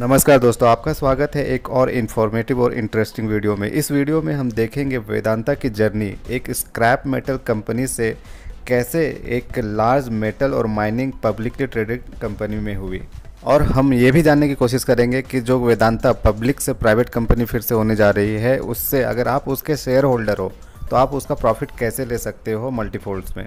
नमस्कार दोस्तों आपका स्वागत है एक और इन्फॉर्मेटिव और इंटरेस्टिंग वीडियो में इस वीडियो में हम देखेंगे वेदांता की जर्नी एक स्क्रैप मेटल कंपनी से कैसे एक लार्ज मेटल और माइनिंग पब्लिकली ट्रेडेड कंपनी में हुई और हम ये भी जानने की कोशिश करेंगे कि जो वेदांता पब्लिक से प्राइवेट कंपनी फिर से होने जा रही है उससे अगर आप उसके शेयर होल्डर हो तो आप उसका प्रॉफिट कैसे ले सकते हो मल्टीफोल्ड्स में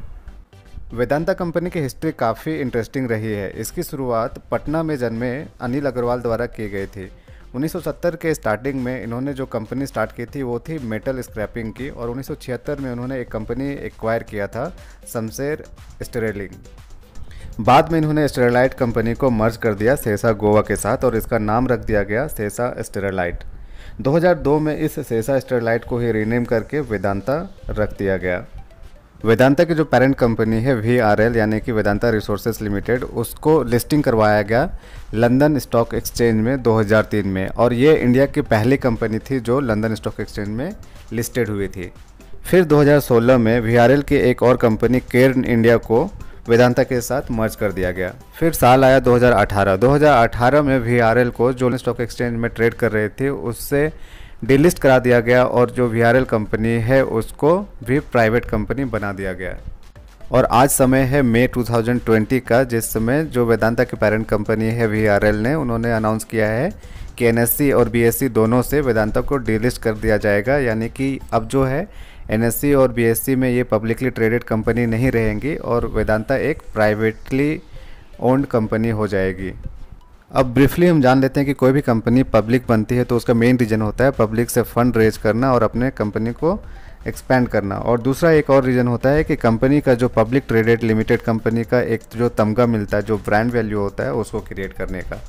वेदांता कंपनी की हिस्ट्री काफ़ी इंटरेस्टिंग रही है इसकी शुरुआत पटना में जन्मे अनिल अग्रवाल द्वारा की गई थी 1970 के स्टार्टिंग में इन्होंने जो कंपनी स्टार्ट की थी वो थी मेटल स्क्रैपिंग की और 1976 में उन्होंने एक कंपनी एक्वायर किया था शमशेर स्टेरेलिंग बाद में इन्होंने स्टेरेलाइट कंपनी को मर्ज कर दिया सेसा गोवा के साथ और इसका नाम रख दिया गया सेसा स्टेरालाइट 2002 में इस सेसा स्टेरालाइट को ही रीनेम करके वेदांता रख दिया गया वेदांता की जो पेरेंट कंपनी है वी आर एल यानी कि वेदांता रिसोर्सेज लिमिटेड उसको लिस्टिंग करवाया गया लंदन स्टॉक एक्सचेंज में 2003 में और ये इंडिया की पहली कंपनी थी जो लंदन स्टॉक एक्सचेंज में लिस्टेड हुई थी फिर 2016 में वी आर एल की एक और कंपनी केरन इंडिया को वेदांता के साथ मर्ज कर दिया गया फिर साल आया 2018 2018 में वी आर एल को जो स्टॉक एक्सचेंज में ट्रेड कर रहे थे उससे डिलिस्ट करा दिया गया और जो वी कंपनी है उसको भी प्राइवेट कंपनी बना दिया गया और आज समय है मई 2020 का जिस समय जो वेदांता की पेरेंट कंपनी है वी ने उन्होंने अनाउंस किया है कि एन और बी दोनों से वेदांता को डिलिस्ट कर दिया जाएगा यानी कि अब जो है एन और बी में ये पब्लिकली ट्रेडेड कंपनी नहीं रहेंगी और वेदांता एक प्राइवेटली ओन्ड कंपनी हो जाएगी अब ब्रीफली हम जान लेते हैं कि कोई भी कंपनी पब्लिक बनती है तो उसका मेन रीज़न होता है पब्लिक से फंड रेज करना और अपने कंपनी को एक्सपैंड करना और दूसरा एक और रीज़न होता है कि कंपनी का जो पब्लिक ट्रेडेड लिमिटेड कंपनी का एक जो तमगा मिलता है जो ब्रांड वैल्यू होता है उसको क्रिएट करने का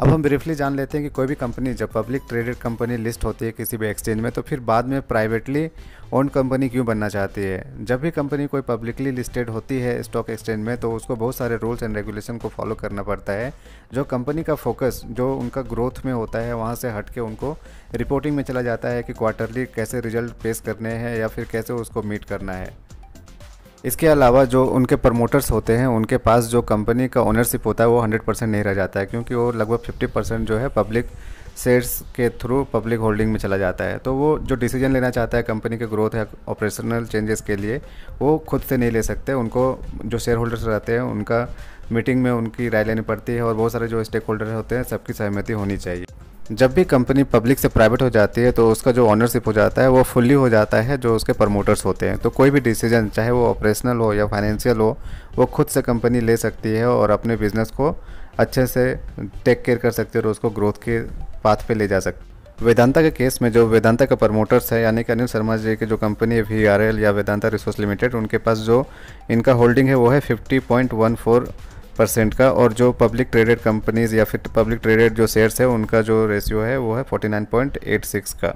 अब हम ब्रीफली जान लेते हैं कि कोई भी कंपनी जब पब्लिक ट्रेडेड कंपनी लिस्ट होती है किसी भी एक्सचेंज में तो फिर बाद में प्राइवेटली ओन कंपनी क्यों बनना चाहती है जब भी कंपनी कोई पब्लिकली लिस्टेड होती है स्टॉक एक्सचेंज में तो उसको बहुत सारे रूल्स एंड रेगुलेशन को फॉलो करना पड़ता है जो कंपनी का फोकस जो उनका ग्रोथ में होता है वहाँ से हट के उनको रिपोर्टिंग में चला जाता है कि क्वार्टरली कैसे रिजल्ट पेश करने हैं या फिर कैसे उसको मीट करना है इसके अलावा जो उनके प्रमोटर्स होते हैं उनके पास जो कंपनी का ओनरशिप होता है वो हंड्रेड परसेंट नहीं रह जाता है क्योंकि वो लगभग फिफ्टी परसेंट जो है पब्लिक शेयर्स के थ्रू पब्लिक होल्डिंग में चला जाता है तो वो जो डिसीजन लेना चाहता है कंपनी के ग्रोथ या ऑपरेशनल चेंजेस के लिए वो खुद से नहीं ले सकते उनको जो शेयर होल्डर्स रहते हैं उनका मीटिंग में उनकी राय लेनी पड़ती है और बहुत सारे जो स्टेक होल्डर होते हैं सबकी सहमति होनी चाहिए जब भी कंपनी पब्लिक से प्राइवेट हो जाती है तो उसका जो ऑनरशिप हो जाता है वो फुल्ली हो जाता है जो उसके प्रमोटर्स होते हैं तो कोई भी डिसीजन चाहे वो ऑपरेशनल हो या फाइनेंशियल हो वो खुद से कंपनी ले सकती है और अपने बिजनेस को अच्छे से टेक केयर कर सकती है और उसको ग्रोथ के पाथ पे ले जा सकती है वेदांता के केस में जो वेदांता का प्रमोटर्स है यानी कि अनिल शर्मा जी की जो कंपनी है वी या वेदांता रिसोर्स लिमिटेड उनके पास जो इनका होल्डिंग है वो है fifty point one four percent का और जो पब्लिक ट्रेडेड कंपनीज या फिर पब्लिक ट्रेडेड जो शेयर्स है उनका जो रेशियो है वो है सिक्स का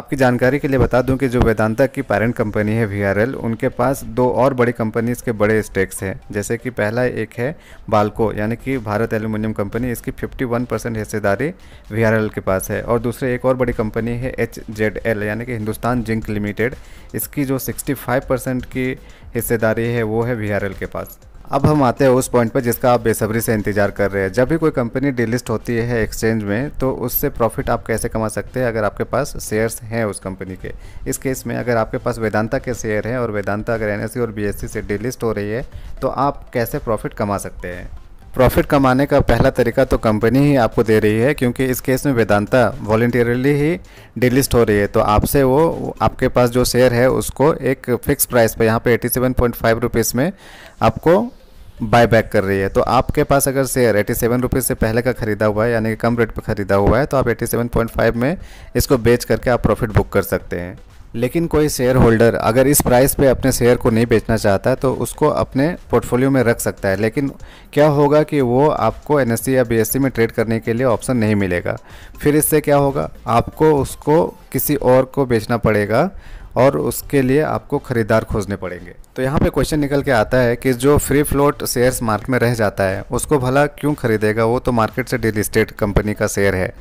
आपकी जानकारी के लिए बता दूं कि जो वेदांता की पेरेंट कंपनी है वी उनके पास दो और बड़ी कंपनीज के बड़े स्टेक्स हैं जैसे कि पहला एक है बालको यानी कि भारत एल्यूमिनियम कंपनी इसकी 51 परसेंट हिस्सेदारी वी के पास है और दूसरे एक और बड़ी कंपनी है एच यानी कि हिंदुस्तान जिंक लिमिटेड इसकी जो सिक्सटी परसेंट की हिस्सेदारी है वो है वी के पास अब हम आते हैं उस पॉइंट पर जिसका आप बेसब्री से इंतजार कर रहे हैं जब भी कोई कंपनी डिलिस्ट होती है एक्सचेंज में तो उससे प्रॉफिट आप कैसे कमा सकते हैं अगर आपके पास शेयर्स हैं उस कंपनी के इस केस में अगर आपके पास वेदांता के शेयर हैं और वेदांता अगर एन e और बी e से डिलिस्ट हो रही है तो आप कैसे प्रॉफिट कमा सकते हैं प्रॉफिट कमाने का पहला तरीका तो कंपनी ही आपको दे रही है क्योंकि इस केस में वेदांता वॉल्टियरली ही डिलिस्ट हो रही है तो आपसे वो आपके पास जो शेयर है उसको एक फ़िक्स प्राइस पर यहाँ पे 87.5 सेवन में आपको बाय बैक कर रही है तो आपके पास अगर शेयर एटी सेवन रुपीज़ से पहले का ख़रीदा हुआ है यानी कि कम रेट पर ख़रीदा हुआ है तो आप एटी सेवन पॉइंट फाइव में इसको बेच करके आप प्रॉफिट बुक कर सकते हैं लेकिन कोई शेयर होल्डर अगर इस प्राइस पे अपने शेयर को नहीं बेचना चाहता तो उसको अपने पोर्टफोलियो में रख सकता है लेकिन क्या होगा कि वो आपको एन या बी में ट्रेड करने के लिए ऑप्शन नहीं मिलेगा फिर इससे क्या होगा आपको उसको किसी और को बेचना पड़ेगा और उसके लिए आपको ख़रीदार खोजने पड़ेंगे तो यहाँ पे क्वेश्चन निकल के आता है कि जो फ्री फ्लोट शेयर्स मार्केट में रह जाता है उसको भला क्यों खरीदेगा वो तो मार्केट से डिलिस्टेड कंपनी का शेयर है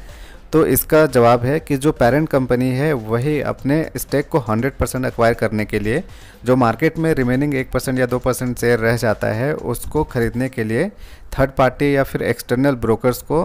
तो इसका जवाब है कि जो पेरेंट कंपनी है वही अपने स्टेक को 100 परसेंट एक्वायर करने के लिए जो मार्केट में रिमेनिंग एक परसेंट या दो परसेंट शेयर रह जाता है उसको ख़रीदने के लिए थर्ड पार्टी या फिर एक्सटर्नल ब्रोकर्स को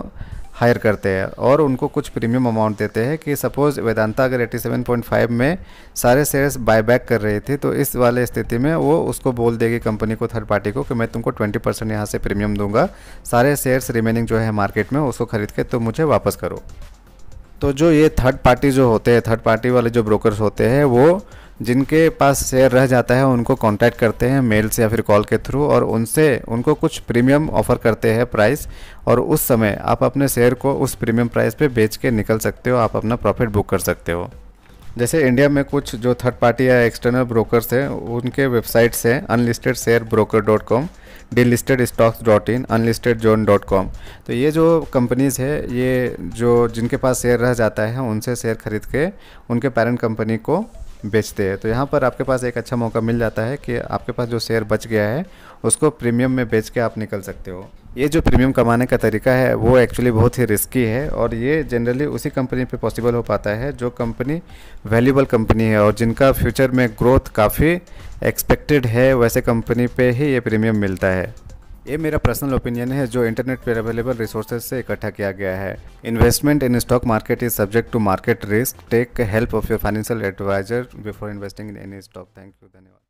हायर करते हैं और उनको कुछ प्रीमियम अमाउंट देते हैं कि सपोज़ वेदांता अगर 87.5 में सारे शेयर्स बायबैक कर रही थी तो इस वाले स्थिति में वो उसको बोल देगी कंपनी को थर्ड पार्टी को कि मैं तुमको 20 परसेंट यहाँ से प्रीमियम दूंगा सारे शेयर्स रिमेनिंग जो है मार्केट में उसको खरीद के तुम मुझे वापस करो तो जो ये थर्ड पार्टी जो होते हैं थर्ड पार्टी वाले जो ब्रोकर्स होते हैं वो जिनके पास शेयर रह जाता है उनको कांटेक्ट करते हैं मेल से या फिर कॉल के थ्रू और उनसे उनको कुछ प्रीमियम ऑफ़र करते हैं प्राइस और उस समय आप अपने शेयर को उस प्रीमियम प्राइस पे बेच के निकल सकते हो आप अपना प्रॉफिट बुक कर सकते हो जैसे इंडिया में कुछ जो थर्ड पार्टी या एक्सटर्नल ब्रोकर्स हैं उनके वेबसाइट्स हैं unlisted share broker dot com listed stocks dot in unlisted zone dot com तो ये जो कंपनीज़ है ये जो जिनके पास शेयर रह जाता है उनसे शेयर खरीद के उनके पेरेंट कंपनी को बेचते हैं तो यहाँ पर आपके पास एक अच्छा मौका मिल जाता है कि आपके पास जो शेयर बच गया है उसको प्रीमियम में बेच के आप निकल सकते हो ये जो प्रीमियम कमाने का तरीका है वो एक्चुअली बहुत ही रिस्की है और ये जनरली उसी कंपनी पे पॉसिबल हो पाता है जो कंपनी वैल्यूबल कंपनी है और जिनका फ्यूचर में ग्रोथ काफ़ी एक्सपेक्टेड है वैसे कंपनी पे ही ये प्रीमियम मिलता है ये मेरा पर्सनल ओपिनियन है जो इंटरनेट पर अवेलेबल रिसोर्सेज से इकट्ठा किया गया है investment in stock market is subject to market risk take help of your financial advisor before investing in any stock thank you धन्यवाद